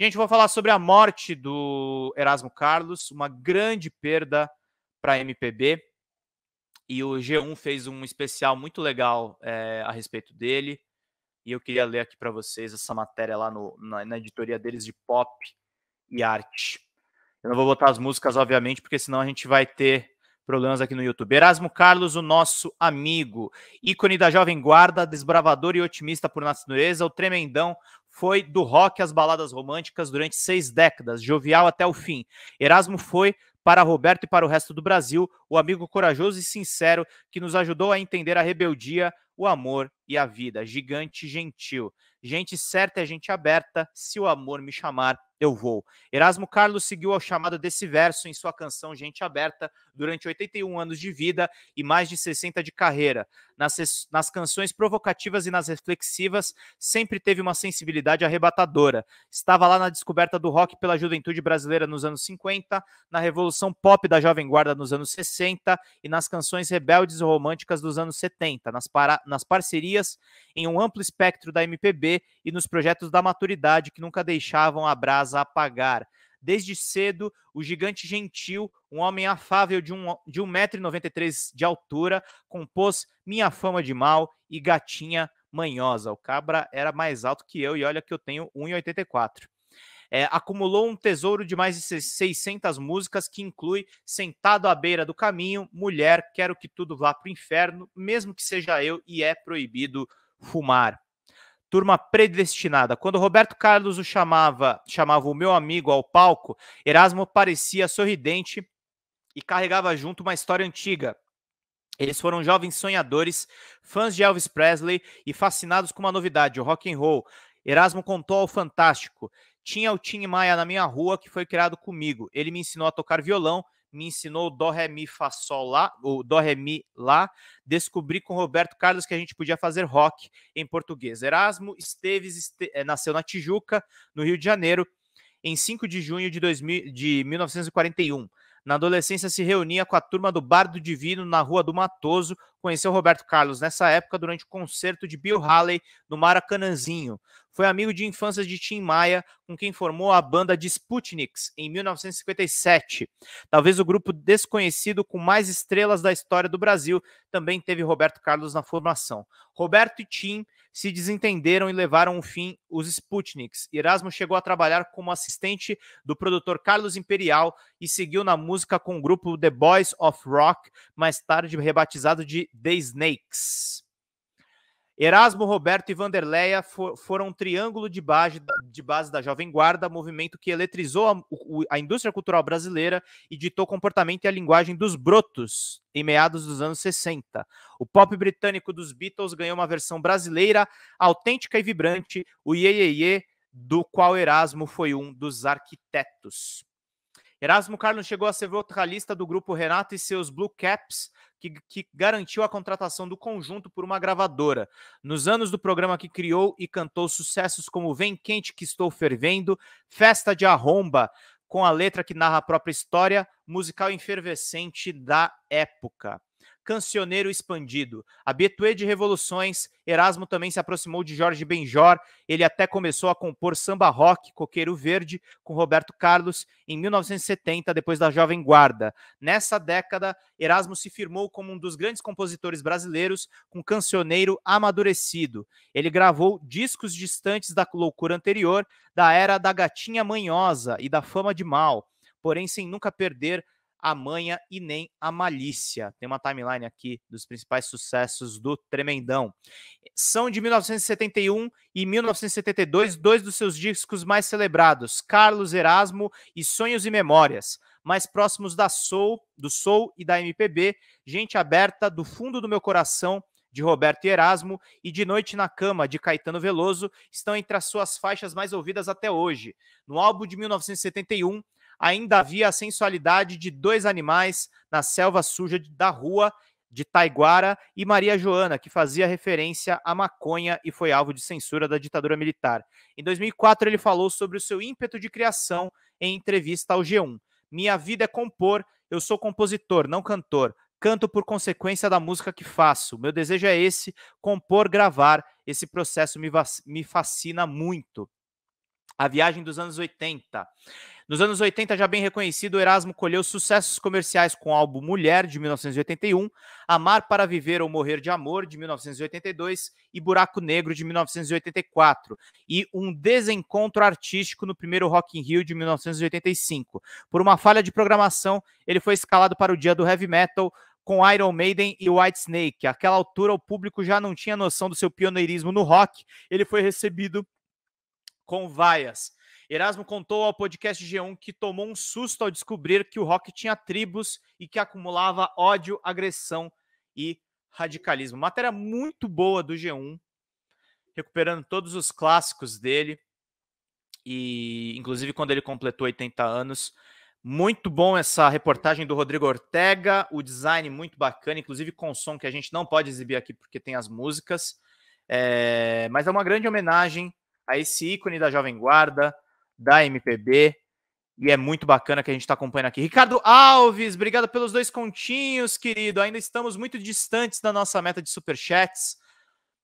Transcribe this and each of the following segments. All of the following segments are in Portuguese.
Gente, vou falar sobre a morte do Erasmo Carlos, uma grande perda para a MPB. E o G1 fez um especial muito legal é, a respeito dele. E eu queria ler aqui para vocês essa matéria lá no, na, na editoria deles de pop e arte. Eu não vou botar as músicas, obviamente, porque senão a gente vai ter problemas aqui no YouTube. Erasmo Carlos, o nosso amigo, ícone da Jovem Guarda, desbravador e otimista por natureza, o tremendão foi do rock às baladas românticas durante seis décadas, jovial até o fim. Erasmo foi para Roberto e para o resto do Brasil, o amigo corajoso e sincero que nos ajudou a entender a rebeldia, o amor e a vida. Gigante gentil. Gente certa é gente aberta. Se o amor me chamar, eu vou. Erasmo Carlos seguiu ao chamado desse verso em sua canção Gente Aberta durante 81 anos de vida e mais de 60 de carreira. Nas, nas canções provocativas e nas reflexivas, sempre teve uma sensibilidade arrebatadora. Estava lá na descoberta do rock pela juventude brasileira nos anos 50, na revolução pop da Jovem Guarda nos anos 60 e nas canções rebeldes e românticas dos anos 70, nas, para, nas parcerias em um amplo espectro da MPB e nos projetos da maturidade que nunca deixavam a brasa apagar. Desde cedo, o gigante gentil, um homem afável de, um, de 1,93m de altura, compôs Minha Fama de Mal e Gatinha Manhosa. O Cabra era mais alto que eu e olha que eu tenho 1,84. É, acumulou um tesouro de mais de 600 músicas, que inclui Sentado à Beira do Caminho, Mulher, Quero que Tudo Vá pro Inferno, mesmo que seja eu e é proibido fumar. Turma predestinada. Quando Roberto Carlos o chamava, chamava o meu amigo ao palco, Erasmo parecia sorridente e carregava junto uma história antiga. Eles foram jovens sonhadores, fãs de Elvis Presley e fascinados com uma novidade, o rock and roll. Erasmo contou ao Fantástico tinha o Tim Maia na minha rua, que foi criado comigo. Ele me ensinou a tocar violão, me ensinou Dó, Ré, Mi, Fá, Sol, Lá, ou Dó, Ré, Mi, Lá. Descobri com Roberto Carlos que a gente podia fazer rock em português. Erasmo Esteves este... Eh, nasceu na Tijuca, no Rio de Janeiro, em 5 de junho de, 2000, de 1941. Na adolescência, se reunia com a turma do Bar do Divino, na Rua do Matoso, Conheceu Roberto Carlos nessa época durante o concerto de Bill Haley no Maracanãzinho. Foi amigo de infância de Tim Maia, com quem formou a banda de Sputniks em 1957. Talvez o grupo desconhecido com mais estrelas da história do Brasil também teve Roberto Carlos na formação. Roberto e Tim se desentenderam e levaram o fim os Sputniks. Erasmo chegou a trabalhar como assistente do produtor Carlos Imperial e seguiu na música com o grupo The Boys of Rock, mais tarde rebatizado de de The Snakes. Erasmo, Roberto e Vanderleia for, foram um triângulo de base, de base da Jovem Guarda, movimento que eletrizou a, a, indústria cultural brasileira e ditou comportamento e a linguagem dos brotos em meados dos anos 60. O pop britânico dos Beatles ganhou uma versão brasileira, autêntica e vibrante, o Ye, Ye, Ye do qual Erasmo foi um dos arquitetos. Erasmo Carlos chegou a ser vocalista do grupo Renato e seus Blue Caps, que, que, garantiu a contratação do conjunto por uma gravadora. Nos anos do programa que criou e cantou sucessos como Vem Quente Que Estou Fervendo, Festa de Arromba, com a letra que narra a própria história, musical efervescente da época cancioneiro expandido. Habitué de revoluções, Erasmo também se aproximou de Jorge Benjor. Ele até começou a compor samba rock, Coqueiro Verde, com Roberto Carlos em 1970, depois da Jovem Guarda. Nessa década, Erasmo se firmou como um dos grandes compositores brasileiros, com cancioneiro amadurecido. Ele gravou discos distantes da loucura anterior, da era da gatinha manhosa e da fama de mal, porém sem nunca perder a manha e nem a malícia. Tem uma timeline aqui dos principais sucessos do Tremendão. São de 1971 e 1972 dois dos seus discos mais celebrados, Carlos Erasmo e Sonhos e Memórias. Mais próximos da Soul, do Soul e da MPB, Gente Aberta, Do Fundo do Meu Coração, de Roberto e Erasmo, e De Noite na Cama, de Caetano Veloso, estão entre as suas faixas mais ouvidas até hoje. No álbum de 1971, ainda havia a sensualidade de dois animais na selva suja da rua de Taiguara e Maria Joana, que fazia referência à maconha e foi alvo de censura da ditadura militar. Em 2004, ele falou sobre o seu ímpeto de criação em entrevista ao G1. Minha vida é compor, eu sou compositor, não cantor. Canto por consequência da música que faço. Meu desejo é esse: compor, gravar. Esse processo me, me fascina muito. A viagem dos anos 80. Nos anos 80, já bem reconhecido, Erasmo colheu sucessos comerciais com o álbum Mulher, de 1981, Amar para Viver ou Morrer de Amor, de 1982, e Buraco Negro, de 1984, e um desencontro artístico no primeiro Rock in Rio, de 1985. Por uma falha de programação, ele foi escalado para o dia do heavy metal, com Iron Maiden e White Snake. Àquela altura, o público já não tinha noção do seu pioneirismo no rock. Ele foi recebido com vaias. Erasmo contou ao podcast G1 que tomou um susto ao descobrir que o rock tinha tribos e que acumulava ódio, agressão e radicalismo. Matéria muito boa do G1, recuperando todos os clássicos dele. E inclusive quando ele completou 80 anos, muito bom essa reportagem do Rodrigo Ortega, o design muito bacana, inclusive com som que a gente não pode exibir aqui porque tem as músicas. É... mas é uma grande homenagem a esse ícone da Jovem Guarda, da MPB. E é muito bacana que a gente está acompanhando aqui. Ricardo Alves, obrigado pelos dois continhos, querido. Ainda estamos muito distantes da nossa meta de superchats.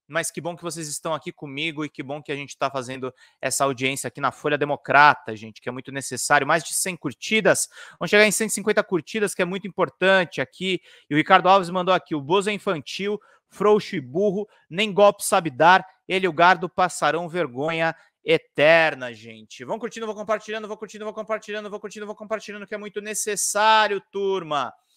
Mas que bom que vocês estão aqui comigo e que bom que a gente está fazendo essa audiência aqui na Folha Democrata, gente, que é muito necessário. Mais de 100 curtidas, vamos chegar em 150 curtidas, que é muito importante aqui. E o Ricardo Alves mandou aqui: o Bozo é infantil, frouxo e burro, nem golpe sabe dar, ele e o Gardo passarão vergonha eterna, gente. Vão curtindo, vão compartilhando, vão curtindo, vão compartilhando, vão curtindo, vão compartilhando, que é muito necessário, turma.